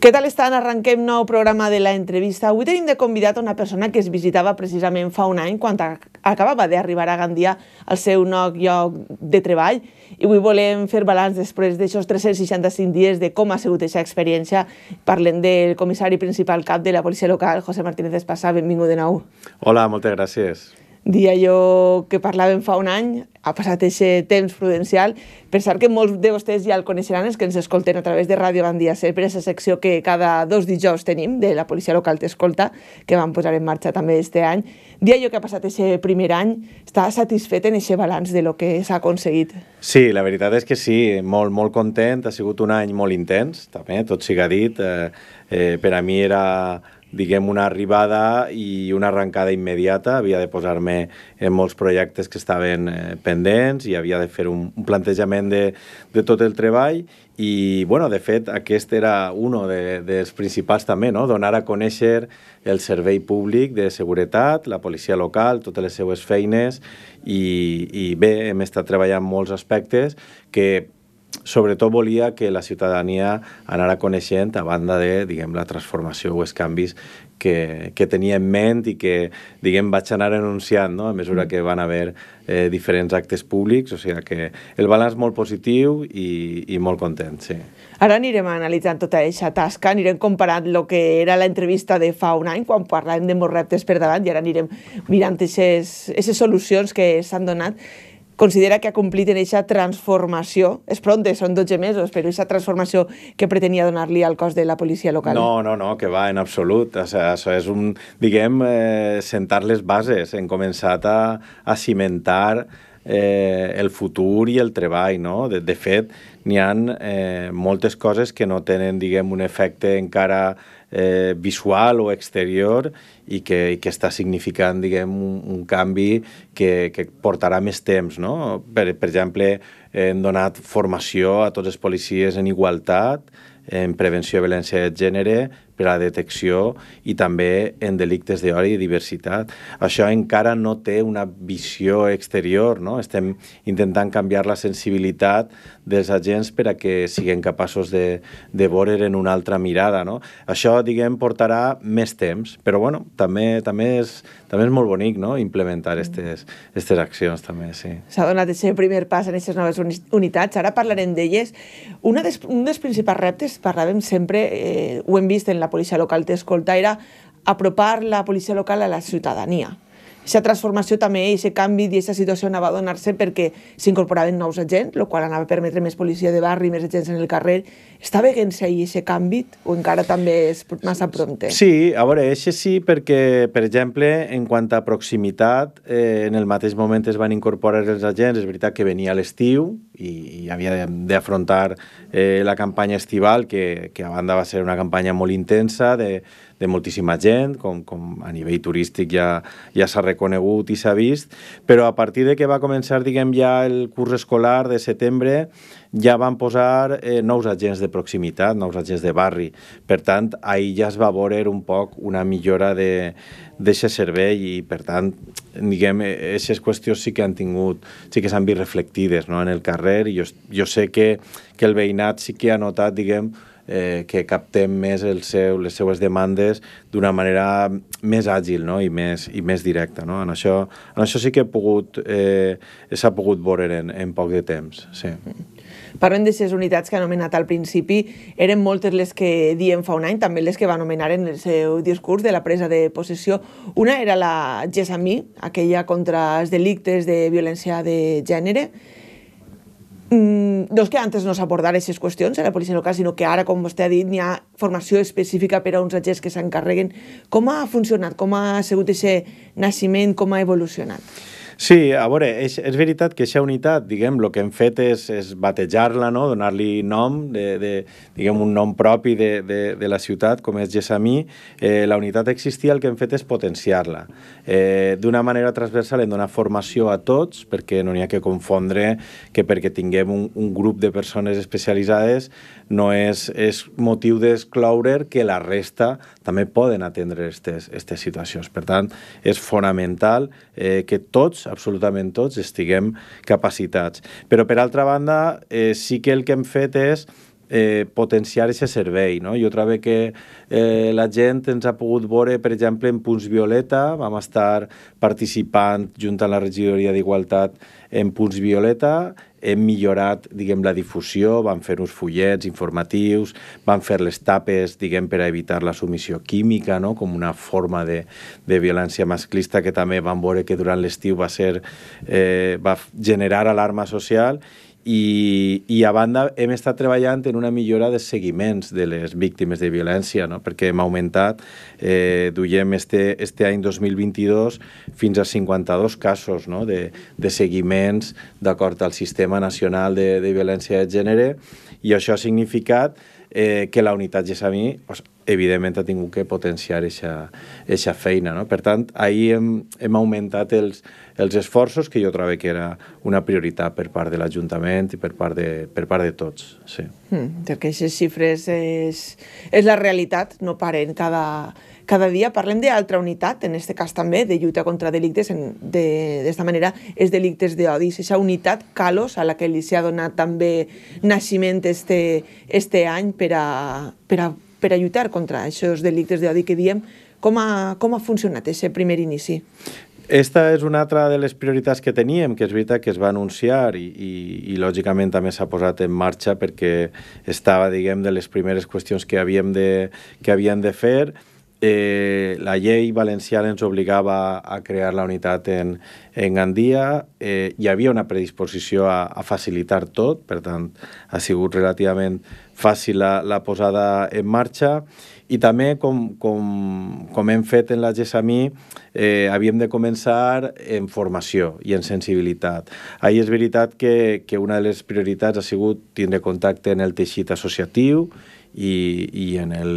Què tal estan? Arrenquem nou programa de la entrevista. Avui tenim de convidat una persona que es visitava precisament fa un any quan acabava d'arribar a Gandia al seu nou lloc de treball i avui volem fer balanç després d'aixòs 365 dies de com ha sigut aquesta experiència. Parlem del comissari principal cap de la policia local, José Martínez Espasa. Benvingut de nou. Hola, moltes gràcies dir allò que parlàvem fa un any, ha passat aquest temps prudencial. Pensar que molts de vostès ja el coneixeran, els que ens escolten a través de Ràdio Gandia C, per aquesta secció que cada dos dijous tenim, de la policia local t'escolta, que vam posar en marxa també este any. Dir allò que ha passat aquest primer any, està satisfet en aquest balanç de lo que s'ha aconseguit? Sí, la veritat és que sí, molt, molt content, ha sigut un any molt intens, també, tot siga dit. Eh, eh, per a mi era diguem, una arribada i una arrencada immediata. Havia de posar-me en molts projectes que estaven eh, pendents i havia de fer un, un plantejament de, de tot el treball i, bueno, de fet, aquest era un de, dels principals també, no? donar a conèixer el servei públic de seguretat, la policia local, totes les seues feines i, i bé, hem estat treballant molts aspectes que sobretot volia que la ciutadania anara coneixent a banda de, diguem, la transformació o els canvis que, que tenia en ment i que, diguem, vaig anar anunciant, no?, a mesura mm. que van haver eh, diferents actes públics, o sigui que el balanç molt positiu i, i molt content, sí. Ara anirem analitzant tota aquesta tasca, anirem comparant el que era l'entrevista de fa un any, quan parlàvem de molts reptes per davant, i ara anirem mirant aquestes solucions que s'han donat considera que ha complit en aquesta transformació, és pront, són 12 mesos, però aquesta transformació que pretenia donar-li al cos de la policia local? No, no, no, que va, en absolut. O sea, això és un, diguem, eh, sentar les bases, hem començat a, a cimentar eh, el futur i el treball, no? De, de fet, n'hi ha eh, moltes coses que no tenen, diguem, un efecte encara eh, visual o exterior i que, i que està significant, diguem, un, un canvi que, que portarà més temps, no? Per, per exemple, hem donat formació a tots els policies en igualtat, en prevenció de violència de gènere, per a la detecció i també en delictes d'odi i diversitat. Això encara no té una visió exterior, no? Estem intentant canviar la sensibilitat dels agents per a que siguin capaços de, de veure en una altra mirada, no? Això, diguem, portarà més temps, però bueno, també, també, és, també és molt bonic, no?, implementar aquestes accions, també, sí. S'ha donat el primer pas en aquestes noves unitats, ara parlarem d'elles. Un dels principals reptes, parlàvem sempre, eh, ho hem vist en la policia local té escolta era apropar la policia local a la ciutadania. Aquesta transformació també, aquest canvi i aquesta situació anava a donar-se perquè s'incorporaven nous agents, el qual anava a permetre més policia de barri, més agents en el carrer està bé en ahir aquest canvi o encara també és massa prompte? Sí, a veure, això sí perquè, per exemple, en quant a proximitat, eh, en el mateix moment es van incorporar els agents, és veritat que venia l'estiu i, i havia d'afrontar eh, la campanya estival, que, que a banda va ser una campanya molt intensa, de, de moltíssima gent, com, com a nivell turístic ja, ja s'ha reconegut i s'ha vist, però a partir de que va començar, diguem, ja el curs escolar de setembre, ja van posar eh, nous agents de proximitat, nous agents de barri. Per tant, ahir ja es va veure un poc una millora d'aquest servei i, per tant, diguem, aquestes eh, qüestions sí que han tingut, sí que s'han vist reflectides no? en el carrer i jo, jo sé que, que el veïnat sí que ha notat, diguem, eh, que captem més el seu, les seues demandes d'una manera més àgil no? I, més, i més directa. No? En, això, en això sí que he pogut, eh, s'ha pogut veure en, en poc de temps. Sí. Mm -hmm. Parlem de les unitats que ha anomenat al principi. Eren moltes les que diem fa un any, també les que va anomenar en el seu discurs de la presa de possessió. Una era la Gessamí, aquella contra els delictes de violència de gènere, Mm, no és que antes no s'abordaran aquestes qüestions a la policia local, sinó que ara, com vostè ha dit, n'hi ha formació específica per a uns agents que s'encarreguen. Com ha funcionat? Com ha sigut aquest naixement? Com ha evolucionat? Sí, a veure, és, és veritat que aquesta unitat, diguem, el que hem fet és, és batejar-la, no? donar-li nom, de, de, diguem, un nom propi de, de, de la ciutat, com és Gessamí. Eh, la unitat existia, el que hem fet és potenciar-la. Eh, D'una manera transversal hem donat formació a tots, perquè no n'hi ha que confondre que perquè tinguem un, un grup de persones especialitzades no és, és motiu d'excloure que la resta també poden atendre aquestes situacions. Per tant, és fonamental eh, que tots absolutament tots, estiguem capacitats. Però, per altra banda, eh, sí que el que hem fet és eh, potenciar aquest servei. No? Jo trobo que eh, la gent ens ha pogut veure, per exemple, en Punts Violeta, vam estar participant junt amb la regidoria d'Igualtat en Puls Violeta hem millorat, diguem, la difusió, van fer uns fullets informatius, van fer les tapes, diguem, per a evitar la submissió química, no?, com una forma de, de violència masclista que també van veure que durant l'estiu va ser, eh, va generar alarma social i, i a banda hem estat treballant en una millora de seguiments de les víctimes de violència, no? perquè hem augmentat, eh, duiem este, este any 2022 fins a 52 casos no? de, de seguiments d'acord al Sistema Nacional de, de Violència de Gènere i això ha significat eh, que la unitat GESAMI pues, evidentment ha tingut que potenciar aquesta feina. No? Per tant, ahir hem, hem augmentat els, els esforços que jo trobo que era una prioritat per part de l'Ajuntament i per part de, per part de tots. Sí. Mm, que aquestes xifres és, és la realitat, no paren cada, cada dia. Parlem d'altra unitat, en aquest cas també, de lluita contra delictes, d'esta de, manera és delictes d'odi. Aquesta unitat, Calos, a la que li s'ha donat també naixement este, este any per a, per a, per a lluitar contra aquests delictes d'odi que diem, com ha, com ha funcionat aquest primer inici? Esta és una altra de les prioritats que teníem, que és veritat que es va anunciar i, i, i lògicament també s'ha posat en marxa perquè estava, diguem, de les primeres qüestions que havíem de, que havíem de fer. Eh, la llei valenciana ens obligava a crear la unitat en, en Gandia. Eh, hi havia una predisposició a, a facilitar tot, per tant, ha sigut relativament fàcil la, la posada en marxa i també, com, com, com hem fet en la GESAMI, eh, havíem de començar en formació i en sensibilitat. Ahir és veritat que, que una de les prioritats ha sigut tindre contacte en el teixit associatiu i, i en el,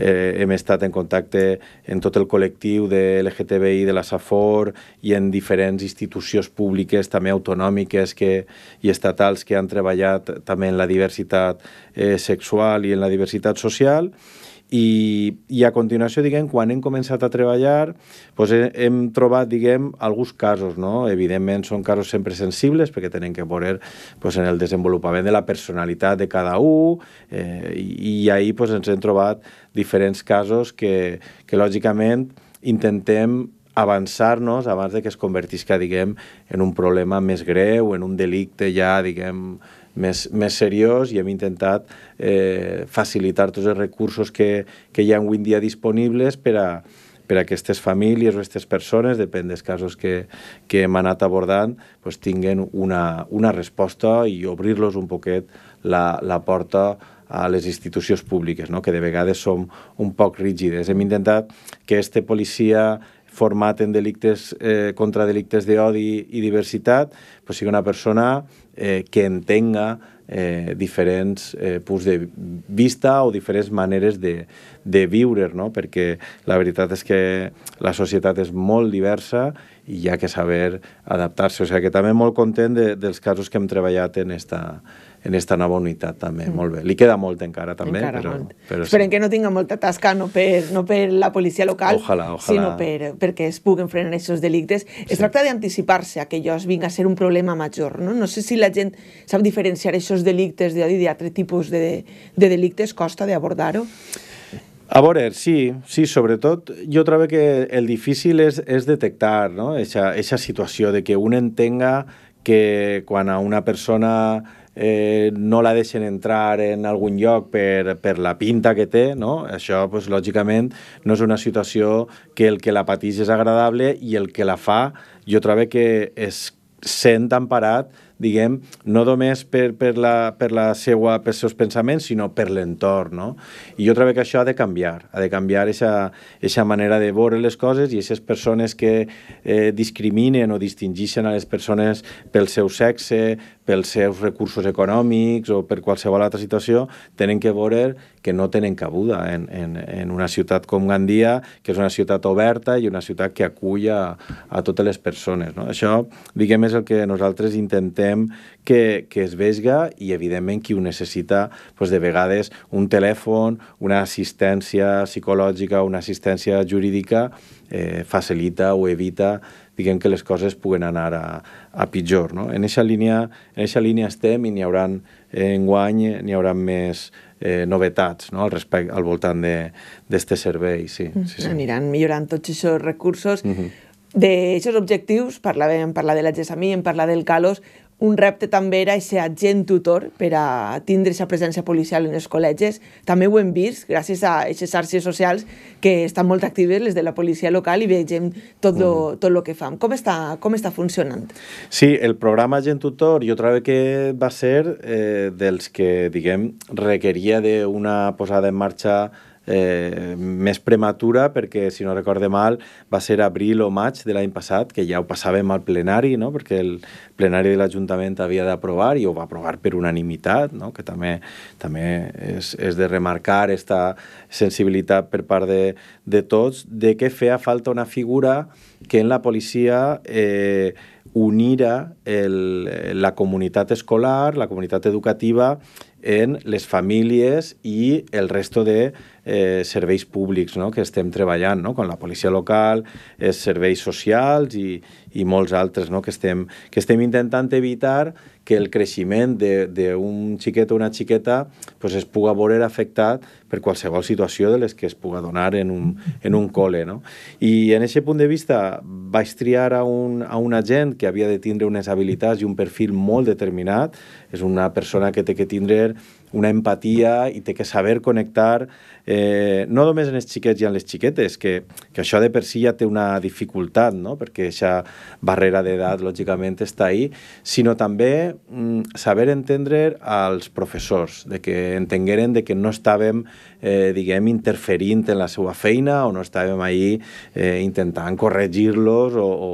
eh, hem estat en contacte en tot el col·lectiu de l'LGTBI, de la SAFOR i en diferents institucions públiques, també autonòmiques que, i estatals que han treballat també en la diversitat eh, sexual i en la diversitat social. I, i a continuació, diguem, quan hem començat a treballar, doncs hem trobat, diguem, alguns casos, no? Evidentment són casos sempre sensibles perquè tenen que veure doncs, en el desenvolupament de la personalitat de cada un eh, i, i ahir doncs, ens hem trobat diferents casos que, que lògicament intentem avançar-nos abans de que es convertisca, diguem, en un problema més greu, en un delicte ja, diguem, més, més seriós i hem intentat eh, facilitar tots els recursos que, que hi ha avui dia disponibles per a, per a aquestes famílies o aquestes persones, depèn dels casos que, que hem anat abordant, pues, tinguen una, una resposta i obrir-los un poquet la, la porta a les institucions públiques, no? que de vegades som un poc rígides. Hem intentat que este policia format en delictes eh, contra delictes d'odi i diversitat, pues, sigui una persona eh, que entenga eh, diferents eh, punts de vista o diferents maneres de, de viure, no? perquè la veritat és que la societat és molt diversa i hi ha que saber adaptar-se. O sigui que també molt content de, dels casos que hem treballat en esta, en esta nova unitat també, mm. molt bé. Li queda molt encara també, encara però... Molt. però sí. Esperem que no tinga molta tasca no per, no per la policia local, ojalà, ojalà. sinó per, perquè es puguen frenar aquests delictes. Sí. Es tracta d'anticipar-se a que allò vinga a ser un problema major, no? No sé si la gent sap diferenciar aquests delictes de d'altre tipus de, de delictes, costa d'abordar-ho. A veure, sí, sí, sobretot jo trobo que el difícil és, és detectar no? eixa, eixa situació de que un entenga que quan a una persona eh, no la deixen entrar en algun lloc per, per la pinta que té, no? això, pues, lògicament, no és una situació que el que la pateix és agradable i el que la fa, jo trobo que es sent emparat diguem, no només per, per, la, per la seva, pels seus pensaments, sinó per l'entorn, no? I jo trobo que això ha de canviar, ha de canviar aquesta manera de veure les coses i aquestes persones que eh, discriminen o distingeixen a les persones pel seu sexe, pels seus recursos econòmics o per qualsevol altra situació, tenen que veure que no tenen cabuda en, en, en una ciutat com Gandia, que és una ciutat oberta i una ciutat que acull a, a totes les persones. No? Això, diguem, és el que nosaltres intentem que, que es vegi i, evidentment, qui ho necessita, doncs, de vegades, un telèfon, una assistència psicològica, una assistència jurídica, eh, facilita o evita diguem que les coses puguen anar a, a pitjor. No? En aquesta línia, en línia estem i n'hi haurà eh, enguany n'hi haurà més eh, novetats no? al, respecte, al voltant d'aquest servei. Sí, sí, mm-hmm. sí. Aniran millorant tots aquests recursos. Mm -hmm. D'aquests objectius parlàvem, parlàvem de la GESAMI, en parlar del CALOS, un repte també era ser agent tutor per a tindre aquesta presència policial en els col·legis. També ho hem vist gràcies a aquestes xarxes socials que estan molt actives, les de la policia local, i vegem tot lo, mm-hmm. tot lo que fan. Com està, com està funcionant? Sí, el programa Agent Tutor jo trobo que va ser eh, dels que, diguem, requeria d'una posada en marxa eh, més prematura perquè, si no recorde mal, va ser abril o maig de l'any passat, que ja ho passàvem al plenari, no? perquè el plenari de l'Ajuntament havia d'aprovar i ho va aprovar per unanimitat, no? que també, també és, és de remarcar aquesta sensibilitat per part de, de tots, de que feia falta una figura que en la policia eh, unira el, la comunitat escolar, la comunitat educativa en les famílies i el resto de eh, serveis públics no? que estem treballant, no? com la policia local, els eh, serveis socials i, i molts altres no? que, estem, que estem intentant evitar que el creixement d'un xiquet o una xiqueta pues, es puga veure afectat per qualsevol situació de les que es puga donar en un, en un col·le. No? I en aquest punt de vista vaig triar a, un, a una gent que havia de tindre unes habilitats i un perfil molt determinat. És una persona que té que tindre una empatia i té que saber connectar eh, no només en els xiquets i en les xiquetes, que, que això de per si ja té una dificultat, no? perquè aquesta barrera d'edat, lògicament, està ahí, sinó també mm, saber entendre als professors, de que entengueren de que no estàvem, eh, diguem, interferint en la seva feina o no estàvem ahí eh, intentant corregir-los o, o,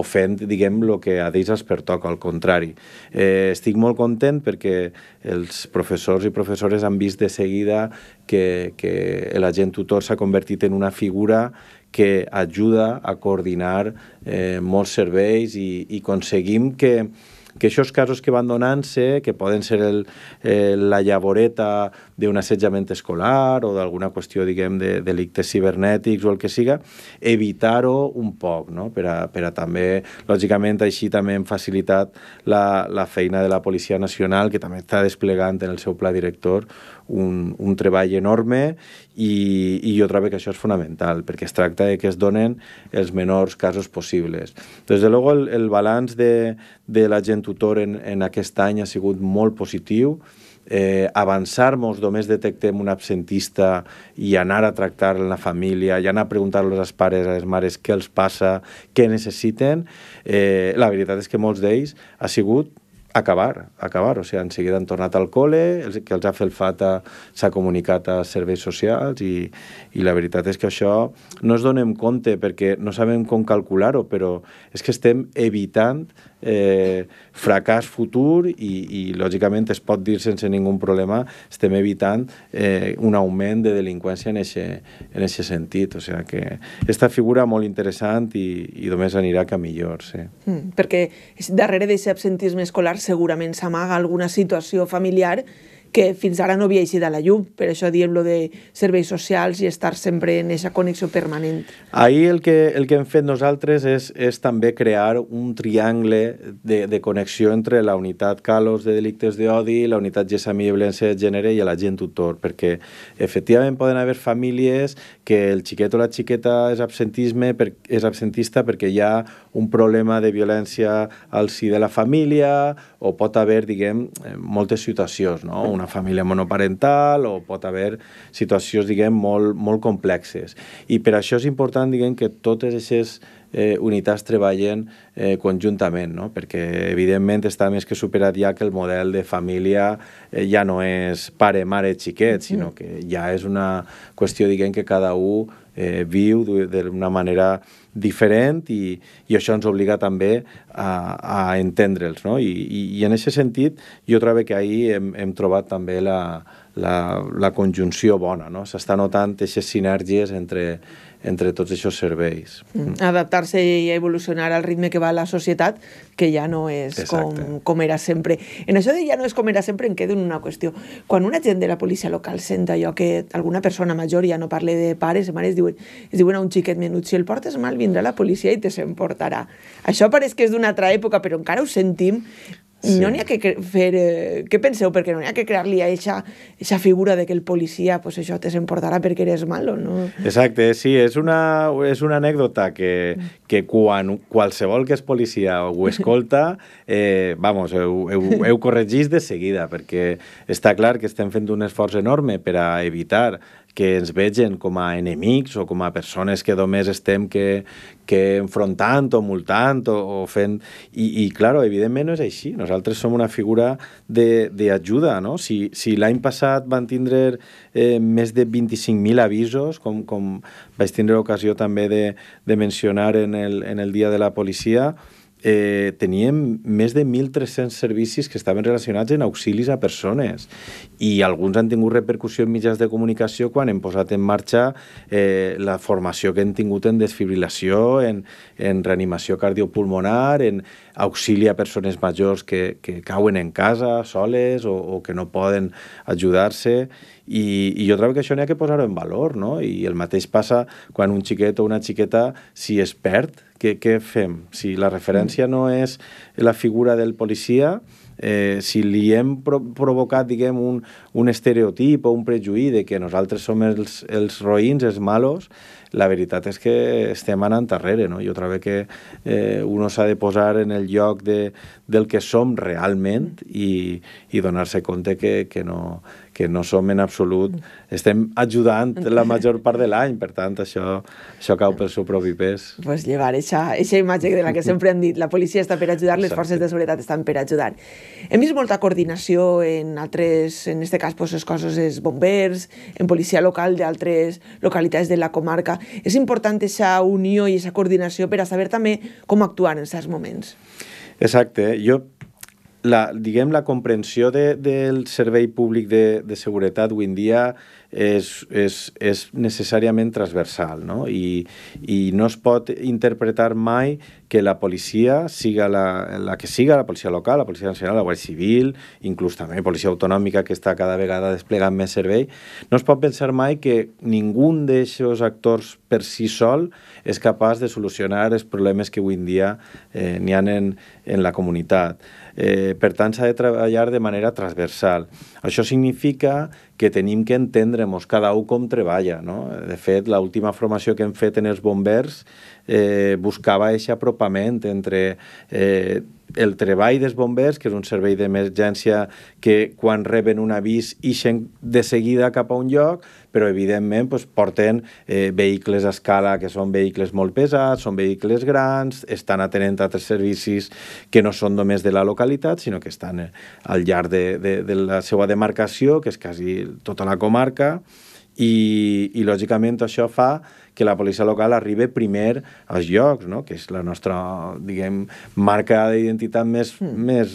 o fent, diguem, el que a ells els pertoca, al contrari. Eh, estic molt content perquè els professors professors i professores han vist de seguida que, que l'agent tutor s'ha convertit en una figura que ajuda a coordinar eh, molts serveis i, i aconseguim que, que aquests casos que van donant-se, que poden ser el, eh, la llavoreta d'un assetjament escolar o d'alguna qüestió, diguem, de, delictes cibernètics o el que siga, evitar-ho un poc, no? per, a, per a també, lògicament, així també hem facilitat la, la feina de la Policia Nacional, que també està desplegant en el seu pla director un, un treball enorme i, i jo trobo que això és fonamental, perquè es tracta de que es donen els menors casos possibles. Des de llavors, el, el balanç de, de la gent tutor en, en aquest any ha sigut molt positiu, eh, avançar-nos, només detectem un absentista i anar a tractar la família, i anar a preguntar-los als pares, a les mares, què els passa, què necessiten, eh, la veritat és que molts d'ells ha sigut acabar, acabar. O sigui, en seguida han tornat al col·le, el que els ha fet el FATA s'ha comunicat a serveis socials i, i la veritat és que això no es donem compte perquè no sabem com calcular-ho, però és que estem evitant eh, fracàs futur i, i, lògicament, es pot dir sense ningú problema, estem evitant eh, un augment de delinqüència en aquest sentit. O sigui que aquesta figura molt interessant i, i només anirà que millor, sí. Mm, perquè darrere d'aquest absentisme escolar segurament s'amaga alguna situació familiar que fins ara no havia eixit a la llum. Per això diem lo de serveis socials i estar sempre en aquesta connexió permanent. Ahir el que, el que hem fet nosaltres és, és també crear un triangle de, de connexió entre la unitat Calos de delictes d'odi, la unitat Gessamí i Violència de Gènere i gent tutor, perquè efectivament poden haver famílies que el xiquet o la xiqueta és absentisme per, és absentista perquè hi ha un problema de violència al si de la família, o pot haver, diguem, eh, moltes situacions, no? Una família monoparental, o pot haver situacions, diguem, molt, molt complexes. I per això és important, diguem, que totes aquestes eh, unitats treballen eh, conjuntament, no? perquè evidentment està més que superat ja que el model de família eh, ja no és pare, mare, xiquet, sinó que ja és una qüestió, diguem, que cada un eh, viu d'una manera diferent i, i això ens obliga també a, a entendre'ls. No? I, i, I en aquest sentit jo trobo que ahir hem, hem trobat també la, la, la conjunció bona. No? S'està notant aquestes sinergies entre, entre tots aquests serveis. Mm. Mm. Adaptar-se i evolucionar al ritme que va la societat, que ja no és com, com era sempre. En això de ja no és com era sempre em quedo en una qüestió. Quan un agent de la policia local sent allò que alguna persona major ja no parle de pares i mares, diuen, es diuen a un xiquet menut, si el portes mal vindrà la policia i te s'emportarà. Això pareix que és d'una altra època, però encara ho sentim Sí. No n'hi ha que fer... Eh, què penseu? Perquè no n'hi ha que crear-li a aquesta figura de que el policia pues això te s'emportarà perquè eres malo, no? Exacte, sí, és una, és una anècdota que, que quan qualsevol que és policia ho escolta, eh, vamos, heu, heu, heu corregís de seguida, perquè està clar que estem fent un esforç enorme per a evitar que ens vegen com a enemics o com a persones que només estem que, que enfrontant o multant o, o fent... I, I, claro, evidentment no és així. Nosaltres som una figura d'ajuda, no? Si, si l'any passat van tindre eh, més de 25.000 avisos, com, com vaig tindre ocasió també de, de mencionar en el, en el Dia de la Policia, eh, teníem més de 1.300 servicis que estaven relacionats en auxilis a persones i alguns han tingut repercussió en mitjans de comunicació quan hem posat en marxa eh, la formació que hem tingut en desfibrilació, en, en reanimació cardiopulmonar, en auxilia persones majors que, que cauen en casa soles o, o que no poden ajudar-se i, i jo trobo que això n'hi ha que posar-ho en valor, no? I el mateix passa quan un xiquet o una xiqueta, si es perd, què, què fem? Si la referència no és la figura del policia, eh, si li hem pro provocat, diguem, un, un estereotip o un prejuí de que nosaltres som els, els roïns, els malos, la veritat és que estem anant darrere. No? Jo trobo que eh, uno s'ha de posar en el lloc de, del que som realment i, i donar-se compte que, que, no, que no som en absolut, estem ajudant la major part de l'any, per tant, això, això cau pel seu propi pes. pues llevar aquesta, aquesta imatge de la que sempre han dit, la policia està per ajudar, les forces de seguretat estan per ajudar. Hem vist molta coordinació en altres, en este cas, pues, les coses és bombers, en policia local d'altres localitats de la comarca és important aquesta unió i aquesta coordinació per a saber també com actuar en certs moments. Exacte. Jo la, diguem, la comprensió de, del servei públic de, de seguretat avui en dia és, és, és necessàriament transversal no? I, i no es pot interpretar mai que la policia siga la, la que siga, la policia local, la policia nacional, la Guàrdia Civil, inclús també la policia autonòmica que està cada vegada desplegant més servei, no es pot pensar mai que ningú d'aquests actors per si sol és capaç de solucionar els problemes que avui en dia eh, n'hi ha en, en la comunitat. Eh, per tant, s'ha de treballar de manera transversal. Això significa que tenim que entendre mos cada un com treballa. No? De fet, l'última formació que hem fet en els bombers eh, buscava aquest apropament entre eh, el treball dels bombers, que és un servei d'emergència que quan reben un avís ixen de seguida cap a un lloc, però evidentment doncs, porten eh, vehicles a escala que són vehicles molt pesats, són vehicles grans, estan atenent a altres servicis que no són només de la localitat, sinó que estan eh, al llarg de, de, de la seva demarcació, que és quasi tota la comarca, i, i lògicament això fa que la policia local arribi primer als llocs, no? que és la nostra diguem, marca d'identitat més, mm. més,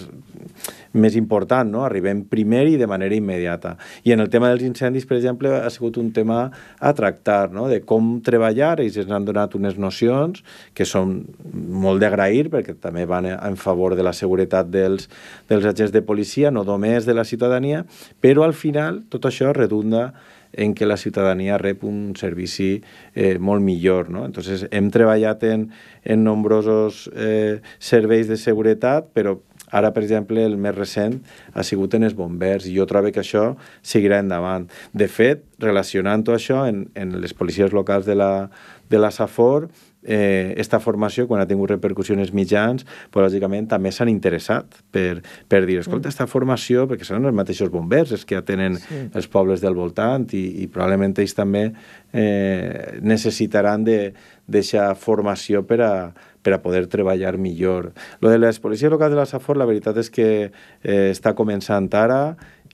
més important, no? arribem primer i de manera immediata. I en el tema dels incendis, per exemple, ha sigut un tema a tractar, no? de com treballar, ells ens han donat unes nocions que són molt d'agrair perquè també van en favor de la seguretat dels, dels agents de policia, no només de la ciutadania, però al final tot això redunda en què la ciutadania rep un servici eh, molt millor. No? Entonces, hem treballat en, en nombrosos eh, serveis de seguretat, però Ara, per exemple, el més recent ha sigut en els bombers i jo trobo que això seguirà endavant. De fet, relacionant tot això en, en les policies locals de la, de la SAFOR, eh, esta formació, quan ha tingut repercussions mitjans, pues, lògicament també s'han interessat per, per dir, escolta, mm. esta formació, perquè són els mateixos bombers els que atenen sí. els pobles del voltant i, i probablement ells també eh, necessitaran d'aquesta formació per a, per a poder treballar millor. Lo de les policies locals de la Safor, la veritat és que eh, està començant ara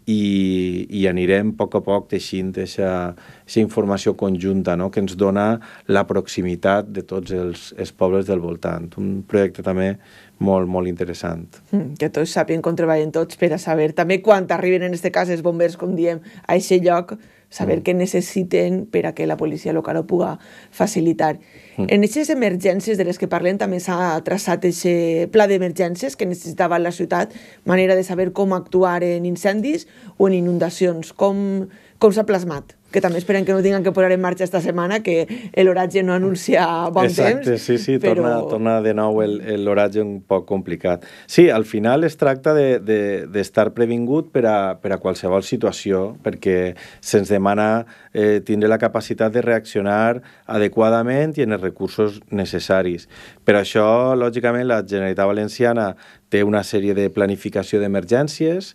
i, i anirem a poc a poc teixint aquesta informació conjunta no? que ens dona la proximitat de tots els, els pobles del voltant. Un projecte també molt, molt interessant. Mm, que tots sàpiguen com treballen tots per a saber també quan arriben, en aquest cas, els bombers, com diem, a aquest lloc saber mm. què necessiten per a que la policia local ho puga facilitar. Mm. En aquestes emergències de les que parlem també s'ha traçat aquest pla d'emergències que necessitava la ciutat, manera de saber com actuar en incendis o en inundacions. Com, com s'ha plasmat? que també esperem que no tinguin que posar en marxa esta setmana, que l'horatge no anuncia bon Exacte, temps. sí, sí, però... torna, torna de nou l'horatge un poc complicat. Sí, al final es tracta d'estar de, de, de previngut per a, per a qualsevol situació, perquè se'ns demana eh, tindre la capacitat de reaccionar adequadament i en els recursos necessaris. Per això, lògicament, la Generalitat Valenciana té una sèrie de planificació d'emergències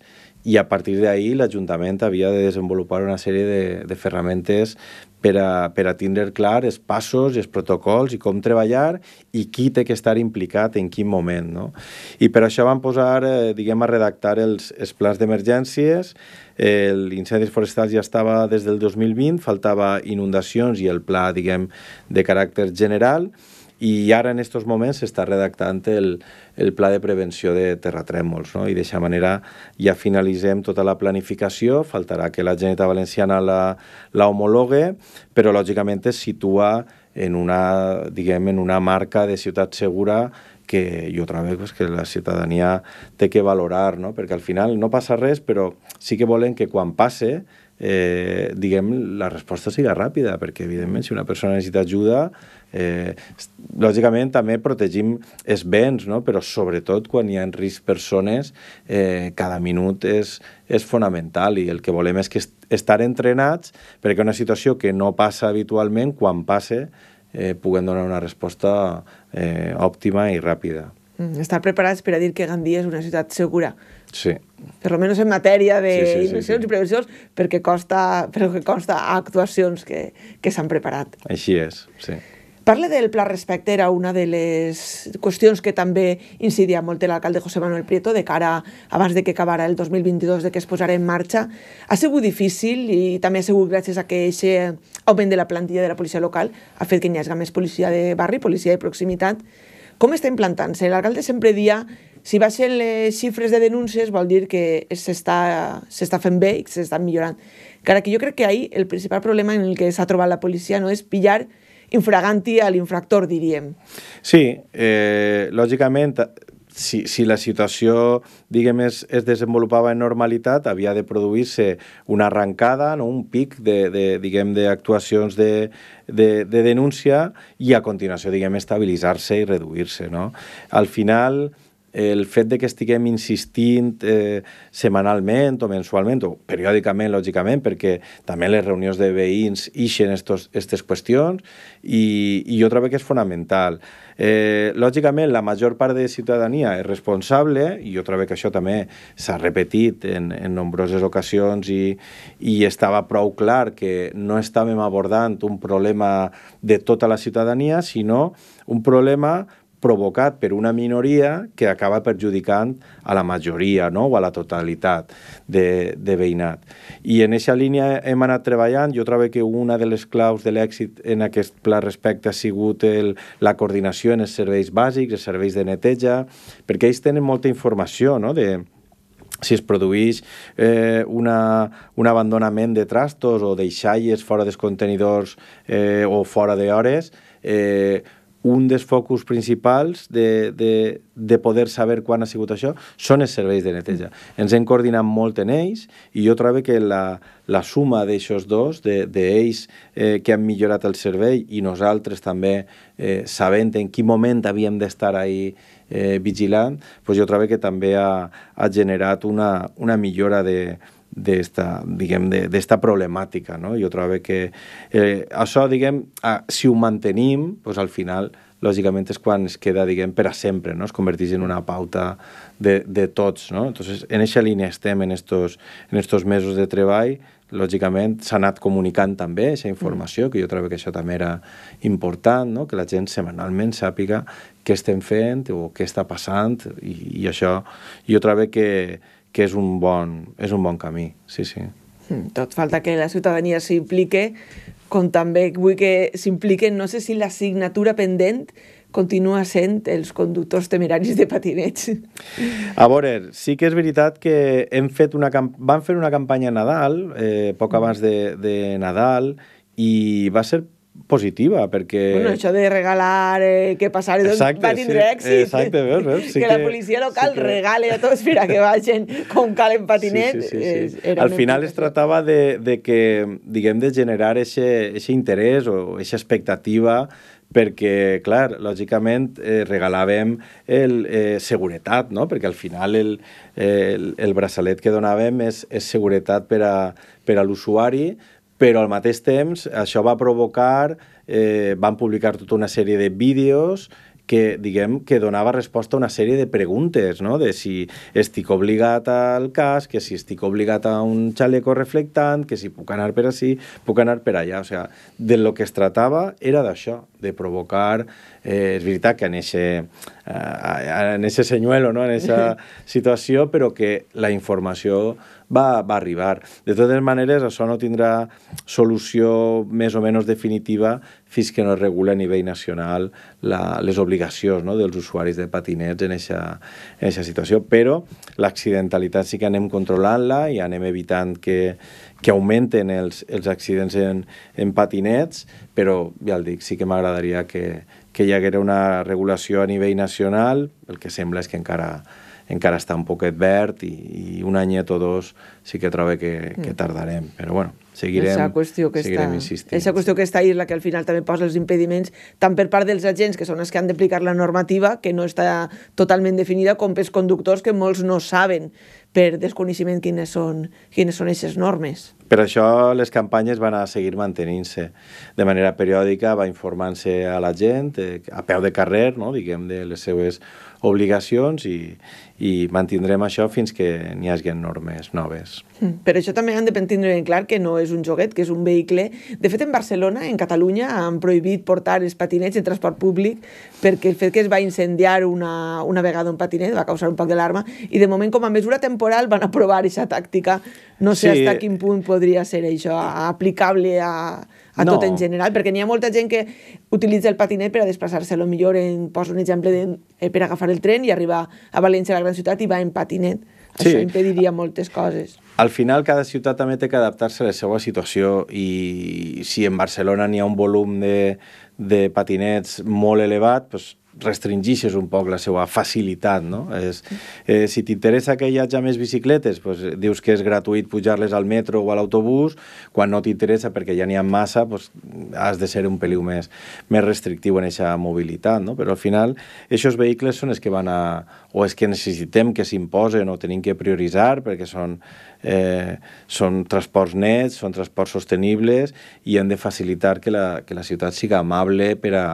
i a partir d'ahí l'Ajuntament havia de desenvolupar una sèrie de, de ferramentes per a, per a tindre clar els passos i els protocols i com treballar i qui té que estar implicat en quin moment. No? I per això vam posar, eh, diguem, a redactar els, els plans d'emergències. Eh, L'incendis forestals ja estava des del 2020, faltava inundacions i el pla, diguem, de caràcter general. I ara, en aquests moments, s'està redactant el, el pla de prevenció de terratrèmols, no? i d'aquesta manera ja finalitzem tota la planificació, faltarà que la Generalitat Valenciana la, la homologue, però lògicament es situa en una, diguem, en una marca de ciutat segura que jo trobo pues, que la ciutadania té que valorar, no? perquè al final no passa res, però sí que volen que quan passe eh, diguem, la resposta siga ràpida, perquè evidentment si una persona necessita ajuda, eh, lògicament també protegim els béns, no? però sobretot quan hi ha en risc persones, eh, cada minut és, és fonamental i el que volem és que est estar entrenats perquè una situació que no passa habitualment, quan passe, eh, puguem donar una resposta eh, òptima i ràpida. Mm, estar preparats per a dir que Gandia és una ciutat segura Sí. Per lo menos en matèria d'inversions sí, sí, sí, sí. i previsions, perquè costa, però que consta a actuacions que, que s'han preparat. Així és, sí. Parle del pla respecte, era una de les qüestions que també incidia molt l'alcalde José Manuel Prieto de cara abans de que acabara el 2022, de que es posarà en marxa. Ha sigut difícil i també ha sigut gràcies a que aquest augment de la plantilla de la policia local ha fet que n'hi hagi més policia de barri, policia de proximitat. Com està implantant-se? L'alcalde sempre dia si baixen les xifres de denúncies vol dir que s'està fent bé i que s'està millorant. Encara que jo crec que ahir el principal problema en el que s'ha trobat la policia no és pillar infraganti a l'infractor, diríem. Sí, eh, lògicament, si, si la situació, diguem, es, es desenvolupava en normalitat, havia de produir-se una arrencada, no? un pic de, de diguem, d'actuacions de, de, de denúncia i a continuació, diguem, estabilitzar-se i reduir-se, no? Al final, el fet de que estiguem insistint eh, setmanalment o mensualment o periòdicament, lògicament, perquè també les reunions de veïns ixen aquestes qüestions i, i jo trobo que és fonamental. Eh, lògicament, la major part de ciutadania és responsable i jo trobo que això també s'ha repetit en, en nombroses ocasions i, i estava prou clar que no estàvem abordant un problema de tota la ciutadania, sinó un problema provocat per una minoria que acaba perjudicant a la majoria no? o a la totalitat de, de veïnat. I en aquesta línia hem anat treballant. Jo trobo que una de les claus de l'èxit en aquest pla respecte ha sigut el, la coordinació en els serveis bàsics, els serveis de neteja, perquè ells tenen molta informació no? de, si es produeix eh, una, un abandonament de trastos o deixalles fora dels contenidors eh, o fora d'hores, eh, un dels focus principals de, de, de poder saber quan ha sigut això són els serveis de neteja. Ens hem coordinat molt en ells i jo trobo que la, la suma d'aixòs dos, d'ells de, de eh, que han millorat el servei i nosaltres també eh, sabent en quin moment havíem d'estar ahí eh, vigilant, pues jo trobo que també ha, ha generat una, una millora de, de esta, diguem, d'esta problemàtica, no? Jo trobo que eh, això, diguem, a, ah, si ho mantenim, doncs al final, lògicament, és quan es queda, diguem, per a sempre, no? Es converteix en una pauta de, de tots, no? Entonces, en aquesta línia estem en estos, en estos mesos de treball, lògicament s'ha anat comunicant també aquesta mm. informació, que jo trobo que això també era important, no? que la gent semanalment sàpiga què estem fent o què està passant i, i això jo trobo que, que és un bon, és un bon camí, sí, sí. Hmm, tot falta que la ciutadania s'implique, com també vull que s'impliquen, no sé si la signatura pendent continua sent els conductors temeraris de patinets. A veure, sí que és veritat que hem fet una, van fer una campanya a Nadal, eh, poc mm. abans de, de Nadal, i va ser positiva, perquè... Bueno, això de regalar, eh, que passarà, doncs exacte, va tindre sí, èxit. Exacte, veus, veus? Sí que, que la policia local sí que... regale a tots per a que vagin com cal en patinet. Sí, sí, sí, sí. Era Al final es tratava de, de que, diguem, de generar aquest interès o aquesta expectativa perquè, clar, lògicament eh, regalàvem el, eh, seguretat, no? perquè al final el, el, el braçalet que donàvem és, és seguretat per a, per a l'usuari, però al mateix temps això va provocar, eh, van publicar tota una sèrie de vídeos que, diguem, que donava resposta a una sèrie de preguntes, no? de si estic obligat al cas, que si estic obligat a un xaleco reflectant, que si puc anar per així, puc anar per allà. O sigui, de lo que es tratava era d'això, de provocar... Eh, és veritat que en ese, eh, en ese senyuelo, no? en esa situació, però que la informació va, va arribar. De totes maneres, això no tindrà solució més o menys definitiva fins que no es regula a nivell nacional la, les obligacions no, dels usuaris de patinets en aquesta situació. Però l'accidentalitat sí que anem controlant-la i anem evitant que, que augmenten els, els accidents en, en patinets, però ja el dic, sí que m'agradaria que, que hi haguera una regulació a nivell nacional, el que sembla és que encara encara està un poquet verd i, i un anyet o dos sí que trobo que, que mm. tardarem. Però bueno, seguirem, esa qüestió que seguirem està, insistint. Aquesta qüestió que està és la que al final també posa els impediments, tant per part dels agents, que són els que han d'aplicar la normativa, que no està totalment definida, com pels conductors, que molts no saben per desconeixement quines són, quines són aquestes normes. Per això les campanyes van a seguir mantenint-se. De manera periòdica va informant-se a la gent, eh, a peu de carrer, no? diguem, de les seues obligacions i, i mantindrem això fins que n'hi hagin normes noves. Hmm, però això també han de tindre en clar que no és un joguet, que és un vehicle. De fet, en Barcelona, en Catalunya, han prohibit portar els patinets en transport públic perquè el fet que es va incendiar una, una vegada un patinet va causar un poc d'alarma i de moment, com a mesura temporal, van aprovar aquesta tàctica. No sé sí. fins a quin punt podria ser això aplicable a, a no. tot en general, perquè n'hi ha molta gent que utilitza el patinet per a desplaçar-se, a lo millor en, poso un exemple de, eh, per agafar el tren i arribar a València, a la gran ciutat, i va en patinet. Sí. Això impediria moltes coses. Al final, cada ciutat també té que adaptar-se a la seva situació i si en Barcelona n'hi ha un volum de, de patinets molt elevat, doncs restringixes un poc la seva facilitat, no? És, eh, si t'interessa que hi hagi més bicicletes, doncs dius que és gratuït pujar-les al metro o a l'autobús, quan no t'interessa perquè ja n'hi ha massa, doncs has de ser un peliu més, més restrictiu en aquesta mobilitat, no? Però al final, aquests vehicles són els que van a o és que necessitem que s'imposen o tenim que prioritzar perquè són, eh, són transports nets, són transports sostenibles i han de facilitar que la, que la ciutat siga amable per a,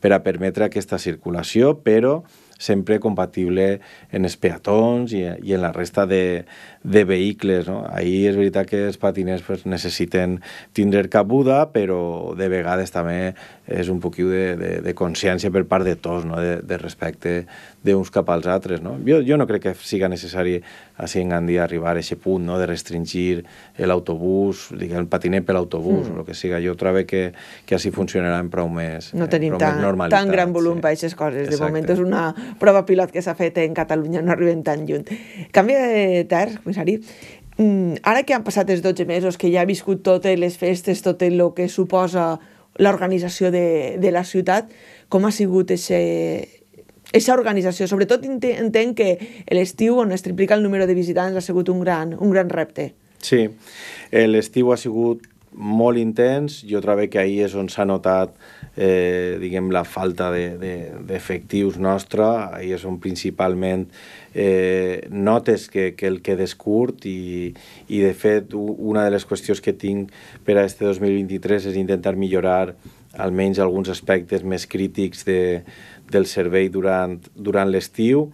per a permetre aquesta circulació, però sempre compatible en els peatons i, i en la resta de, de vehicles. No? Ahir és veritat que els patiners pues, necessiten tindre cabuda, però de vegades també és un poquiu de, de, de consciència per part de tots, no? de, de respecte d'uns cap als altres. No? Jo, jo no crec que siga necessari a Gandhi arribar a aquest punt no? de restringir l'autobús, el patinet per l'autobús, mm. o el que siga. Jo trobo que, que així funcionarà en prou més No tenim prou tan, més tan gran volum sí. per aquestes coses. Exacte. De moment és una prova pilot que s'ha fet en Catalunya, no arribem tan lluny. Canvia de terç, comissari mm, ara que han passat els 12 mesos, que ja ha viscut totes les festes, tot el que suposa l'organització de, de la ciutat, com ha sigut aquesta organització. Sobretot entenc que l'estiu on es triplica el número de visitants ha sigut un gran, un gran repte. Sí, eh, l'estiu ha sigut molt intens. Jo trobo que ahir és on s'ha notat eh, diguem la falta d'efectius de, de, nostra. Ahir és on principalment eh, notes que, que el que curt i, i de fet una de les qüestions que tinc per a este 2023 és intentar millorar almenys alguns aspectes més crítics de, del servei durant, durant l'estiu.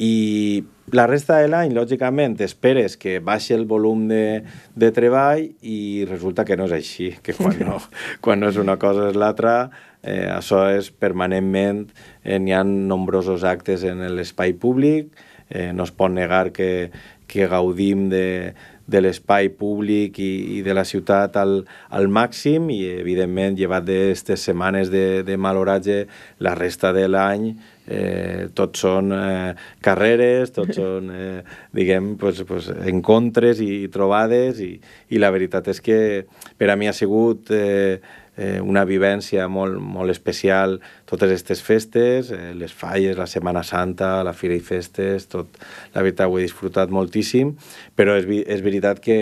I la resta de l'any, lògicament, esperes que baixi el volum de, de treball i resulta que no és així, que quan no, quan no és una cosa és l'altra, eh, això és permanentment, eh, n'hi ha nombrosos actes en l'espai públic, eh, no es pot negar que, que gaudim de, de l'espai públic i, i de la ciutat al, al màxim i, evidentment, llevat d'aquestes setmanes de, de mal oratge, la resta de l'any eh, tot són eh, carreres, tot són, eh, diguem, pues, pues, encontres i, i trobades i, i la veritat és que per a mi ha sigut... Eh, eh, una vivència molt, molt especial totes aquestes festes, eh, les falles, la Setmana Santa, la Fira i Festes, tot, la veritat ho he disfrutat moltíssim, però és, és veritat que,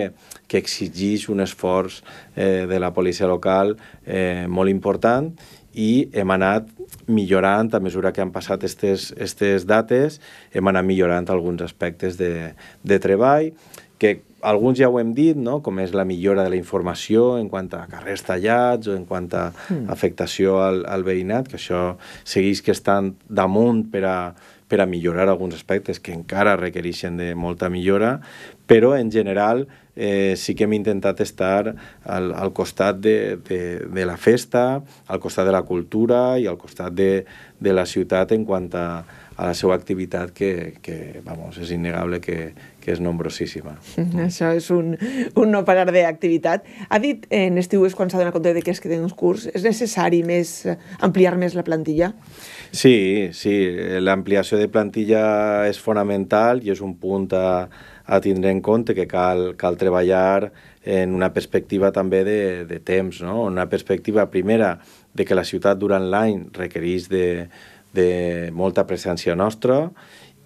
que exigeix un esforç eh, de la policia local eh, molt important i hem anat millorant, a mesura que han passat aquestes dates, hem anat millorant alguns aspectes de, de treball que alguns ja ho hem dit, no? com és la millora de la informació en quant a carrers tallats o en quant a hmm. afectació al, al veïnat, que això segueix que estan damunt per a, per a millorar alguns aspectes que encara requereixen de molta millora, però en general eh, sí que hem intentat estar al, al costat de, de, de la festa, al costat de la cultura i al costat de, de la ciutat en quant a, a la seva activitat que, que vamos, és innegable que, que és nombrosíssima. Això és un, un no parar d'activitat. Ha dit eh, en estiu és quan s'ha donat compte de que es queden uns curs. És necessari més eh, ampliar més la plantilla? Sí, sí. L'ampliació de plantilla és fonamental i és un punt a, a tindre en compte que cal, cal treballar en una perspectiva també de, de temps, no? una perspectiva primera de que la ciutat durant l'any requereix de, de molta presència nostra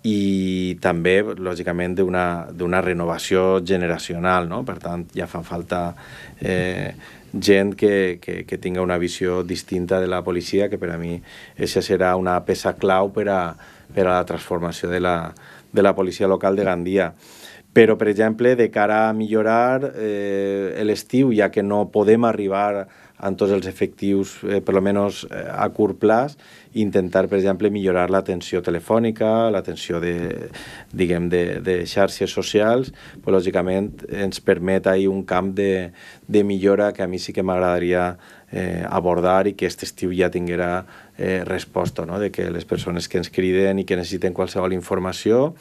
i també, lògicament, d'una renovació generacional. No? Per tant, ja fan falta eh, gent que, que, que tinga una visió distinta de la policia, que per a mi això serà una peça clau per a, per a la transformació de la, de la policia local de Gandia. Però, per exemple, de cara a millorar eh, l'estiu, ja que no podem arribar amb tots els efectius, eh, per almenys eh, a curt plaç, intentar, per exemple, millorar l'atenció telefònica, l'atenció de, diguem, de, de xarxes socials, però lògicament ens permet ahir un camp de, de millora que a mi sí que m'agradaria eh, abordar i que aquest estiu ja tinguera eh, resposta, no? de que les persones que ens criden i que necessiten qualsevol informació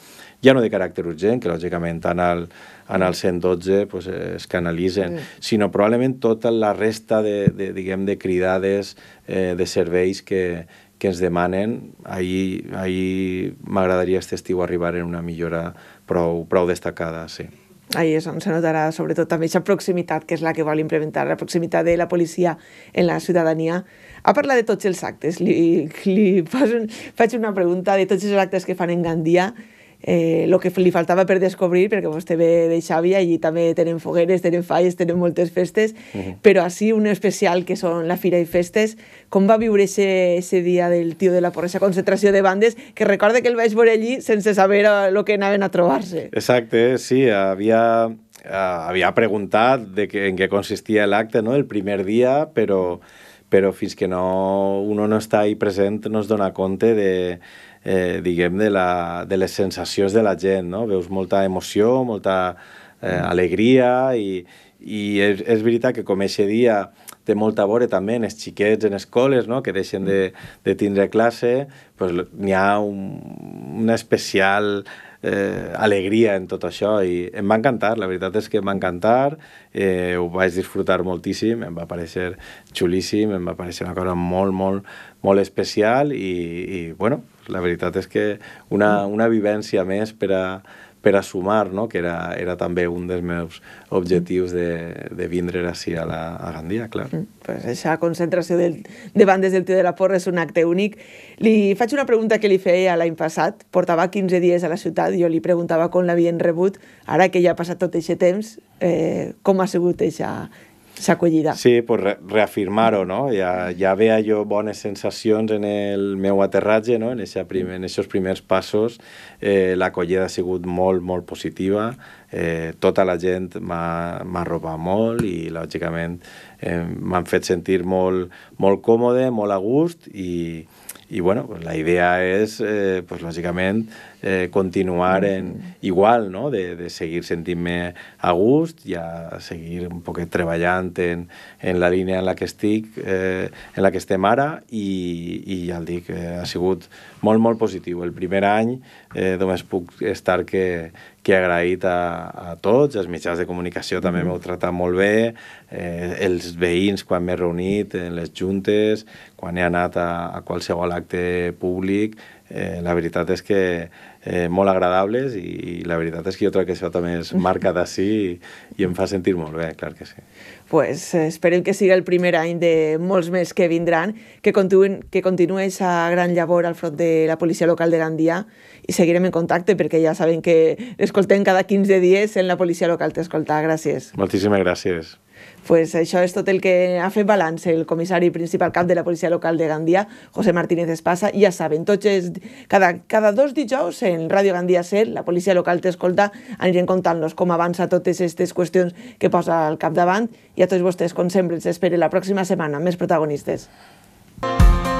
ja no de caràcter urgent, que lògicament en el, en el 112 pues, es canalitzen, sí. sinó probablement tota la resta de, de, diguem, de cridades, eh, de serveis que, que ens demanen. Ahir, ahir m'agradaria aquest estiu arribar en una millora prou, prou destacada, sí. Ahí es on se notarà sobretot també aquesta proximitat que és la que vol implementar, la proximitat de la policia en la ciutadania. Ha parlat de tots els actes. Li, li faig una pregunta de tots els actes que fan en Gandia eh, que li faltava per descobrir, perquè vostè ve de Xàbia, allí també tenen fogueres, tenen falles, tenen moltes festes, uh mhm. -huh. però així un especial que són la Fira i Festes, com va viure ese, ese dia del tio de la porra, esa concentració de bandes, que recorde que el vaig veure allí sense saber el eh, que anaven a trobar-se. Exacte, sí, havia, eh, havia preguntat de que, en què consistia l'acte no? el primer dia, però, però fins que no, uno no està ahí present no es dona compte de, eh, diguem, de, la, de les sensacions de la gent, no? Veus molta emoció, molta eh, mm. alegria i, i és, és veritat que com aquest dia té molta veure també en els xiquets, en escoles, no? que deixen de, mm. de tindre classe, pues, n'hi ha un, una especial eh, alegria en tot això i em va encantar, la veritat és que em va encantar, eh, ho vaig disfrutar moltíssim, em va parecer xulíssim, em va parecer una cosa molt, molt, molt especial i, i bueno, la veritat és que una, una vivència més per a, per a sumar, no? que era, era també un dels meus objectius de, de vindre així a, la, a Gandia, clar. Mm, pues aquesta concentració del, de bandes del Tio de la Porra és un acte únic. Li faig una pregunta que li feia l'any passat. Portava 15 dies a la ciutat, i jo li preguntava com l'havien rebut. Ara que ja ha passat tot aquest temps, eh, com ha sigut aquesta s'acollida. Sí, pues re reafirmar-ho, no? Ja, ja veia jo bones sensacions en el meu aterratge, no? en aquests primer, en esos primers passos. Eh, L'acollida ha sigut molt, molt positiva. Eh, tota la gent m'ha robat molt i, lògicament, eh, m'han fet sentir molt, molt còmode, molt a gust i, i bueno, pues la idea és, eh, pues, lògicament, eh, continuar en, mm. igual, no? de, de seguir sentint-me a gust i a seguir un poquet treballant en, en la línia en la que estic, eh, en la que estem ara i, i ja el dic, eh, ha sigut molt, molt positiu. El primer any eh, només puc estar que, que he agraït a, a tots, els mitjans de comunicació també mm. m'heu tratat molt bé, eh, els veïns quan m'he reunit en eh, les juntes, quan he anat a, a qualsevol acte públic, eh, la veritat és que eh, molt agradables i, i la veritat és que jo crec que això també és marca d'ací i, i em fa sentir molt bé, clar que sí. Pues eh, esperem que sigui el primer any de molts més que vindran, que, continuen, que continuï a gran llavor al front de la policia local de Gandia i seguirem en contacte perquè ja saben que escoltem cada 15 dies en la policia local t'escoltar. Gràcies. Moltíssimes gràcies pues això és tot el que ha fet balanç el comissari principal cap de la policia local de Gandia, José Martínez Espasa. Ja saben, tots és, cada, cada dos dijous en Ràdio Gandia Ser, la policia local t'escolta, anirem contant nos com avança totes aquestes qüestions que posa al capdavant i a tots vostès, com sempre, els espero la pròxima setmana. Més protagonistes. Música